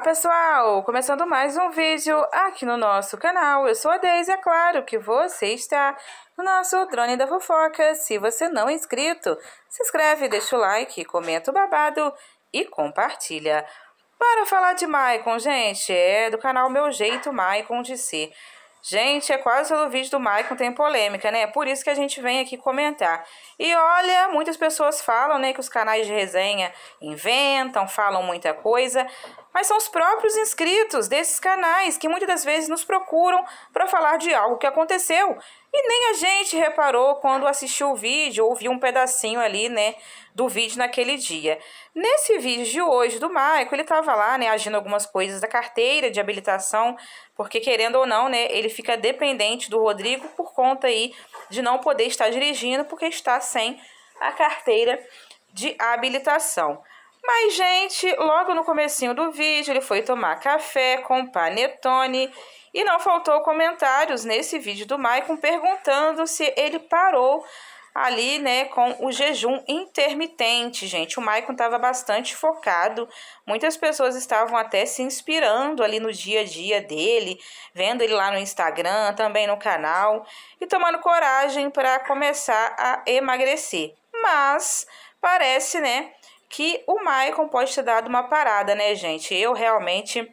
Olá pessoal, começando mais um vídeo aqui no nosso canal, eu sou a Deise, é claro que você está no nosso Drone da Fofoca, se você não é inscrito, se inscreve, deixa o like, comenta o babado e compartilha. Para falar de Maicon, gente, é do canal Meu Jeito Maicon de Ser. Gente, é quase todo vídeo do Maicon tem polêmica, né? Por isso que a gente vem aqui comentar. E olha, muitas pessoas falam, né, que os canais de resenha inventam, falam muita coisa mas são os próprios inscritos desses canais que muitas das vezes nos procuram para falar de algo que aconteceu e nem a gente reparou quando assistiu o vídeo ou viu um pedacinho ali, né, do vídeo naquele dia. Nesse vídeo de hoje do Maico, ele estava lá, né, agindo algumas coisas da carteira de habilitação, porque querendo ou não, né, ele fica dependente do Rodrigo por conta aí de não poder estar dirigindo porque está sem a carteira de habilitação. Mas, gente, logo no comecinho do vídeo ele foi tomar café com panetone e não faltou comentários nesse vídeo do Maicon perguntando se ele parou ali, né, com o jejum intermitente, gente. O Maicon estava bastante focado. Muitas pessoas estavam até se inspirando ali no dia a dia dele, vendo ele lá no Instagram, também no canal e tomando coragem para começar a emagrecer. Mas parece, né, que o Maicon pode ter dado uma parada, né, gente? Eu realmente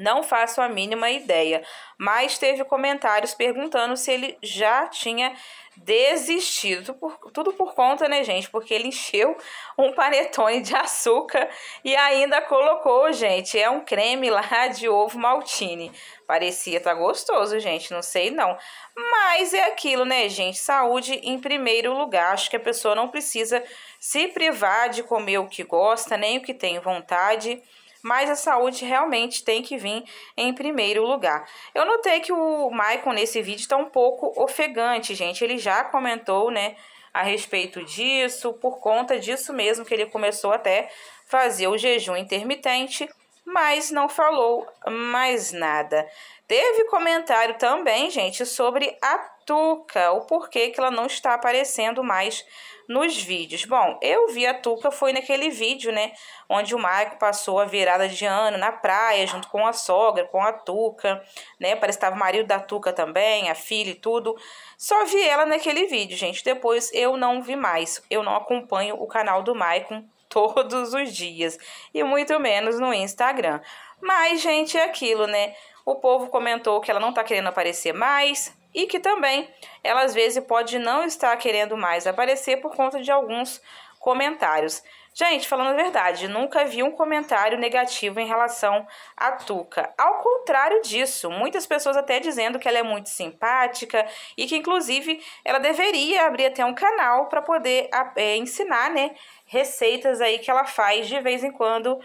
não faço a mínima ideia, mas teve comentários perguntando se ele já tinha desistido. Tudo por, tudo por conta, né, gente? Porque ele encheu um panetone de açúcar e ainda colocou, gente, é um creme lá de ovo maltine. Parecia tá gostoso, gente, não sei não. Mas é aquilo, né, gente? Saúde em primeiro lugar. Acho que a pessoa não precisa se privar de comer o que gosta, nem o que tem vontade mas a saúde realmente tem que vir em primeiro lugar. Eu notei que o Maicon nesse vídeo está um pouco ofegante, gente. Ele já comentou, né, a respeito disso, por conta disso mesmo que ele começou até fazer o jejum intermitente mas não falou mais nada. Teve comentário também, gente, sobre a Tuca, o porquê que ela não está aparecendo mais nos vídeos. Bom, eu vi a Tuca foi naquele vídeo, né, onde o Maicon passou a virada de ano na praia junto com a sogra, com a Tuca, né, parece que estava o marido da Tuca também, a filha e tudo. Só vi ela naquele vídeo, gente. Depois eu não vi mais. Eu não acompanho o canal do Maicon todos os dias e muito menos no Instagram. Mas, gente, é aquilo, né? O povo comentou que ela não tá querendo aparecer mais, e que também ela às vezes pode não estar querendo mais aparecer por conta de alguns comentários. Gente, falando a verdade, nunca vi um comentário negativo em relação à Tuca. Ao contrário disso, muitas pessoas até dizendo que ela é muito simpática e que, inclusive, ela deveria abrir até um canal para poder é, ensinar né, receitas aí que ela faz de vez em quando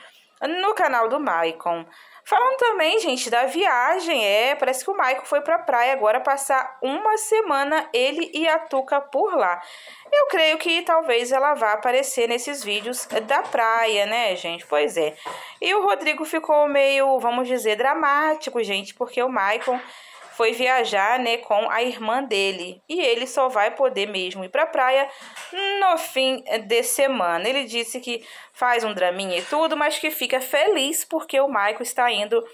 no canal do Maicon. Falando também, gente, da viagem, é, parece que o Maicon foi pra praia agora passar uma semana, ele e a Tuca por lá. Eu creio que talvez ela vá aparecer nesses vídeos da praia, né, gente? Pois é. E o Rodrigo ficou meio, vamos dizer, dramático, gente, porque o Maicon foi viajar, né, com a irmã dele. E ele só vai poder mesmo ir para a praia no fim de semana. Ele disse que faz um draminha e tudo, mas que fica feliz porque o Michael está indo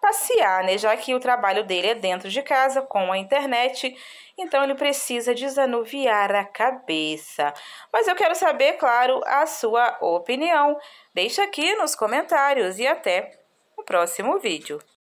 passear, né? Já que o trabalho dele é dentro de casa, com a internet, então ele precisa desanuviar a cabeça. Mas eu quero saber, claro, a sua opinião. Deixa aqui nos comentários e até o próximo vídeo.